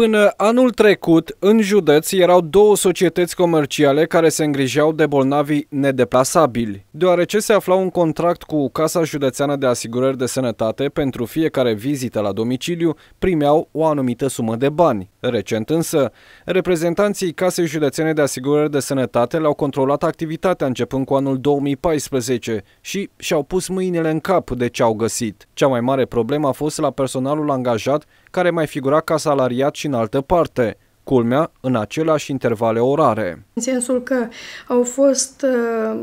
Până anul trecut, în județ erau două societăți comerciale care se îngrijeau de bolnavii nedeplasabili, deoarece se aflau un contract cu Casa Județeană de Asigurări de Sănătate pentru fiecare vizită la domiciliu, primeau o anumită sumă de bani. Recent însă, reprezentanții Casei Județene de Asigurări de Sănătate le-au controlat activitatea începând cu anul 2014 și și-au pus mâinile în cap de ce au găsit. Cea mai mare problemă a fost la personalul angajat care mai figura ca salariat și și în altă parte, culmea în aceleași intervale orare. În sensul că au fost, uh,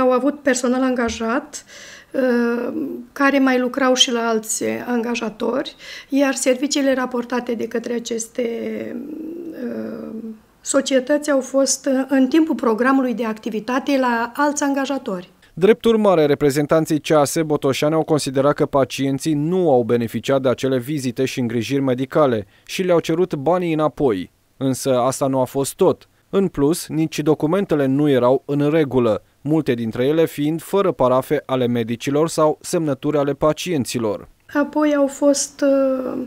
au avut personal angajat uh, care mai lucrau și la alți angajatori, iar serviciile raportate de către aceste uh, societăți au fost în timpul programului de activitate la alți angajatori. Drept urmare, reprezentanții c.ase Botoșani au considerat că pacienții nu au beneficiat de acele vizite și îngrijiri medicale și le-au cerut banii înapoi. Însă asta nu a fost tot. În plus, nici documentele nu erau în regulă, multe dintre ele fiind fără parafe ale medicilor sau semnături ale pacienților. Apoi au fost uh,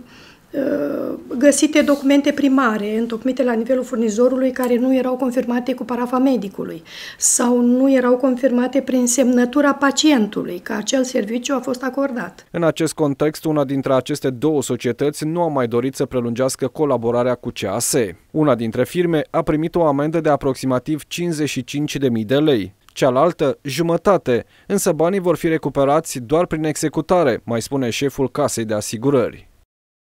uh, găsite documente primare întocmite la nivelul furnizorului care nu erau confirmate cu parafa medicului sau nu erau confirmate prin semnătura pacientului că acel serviciu a fost acordat. În acest context, una dintre aceste două societăți nu a mai dorit să prelungească colaborarea cu CAS. Una dintre firme a primit o amendă de aproximativ 55.000 de lei cealaltă jumătate, însă banii vor fi recuperați doar prin executare, mai spune șeful casei de asigurări.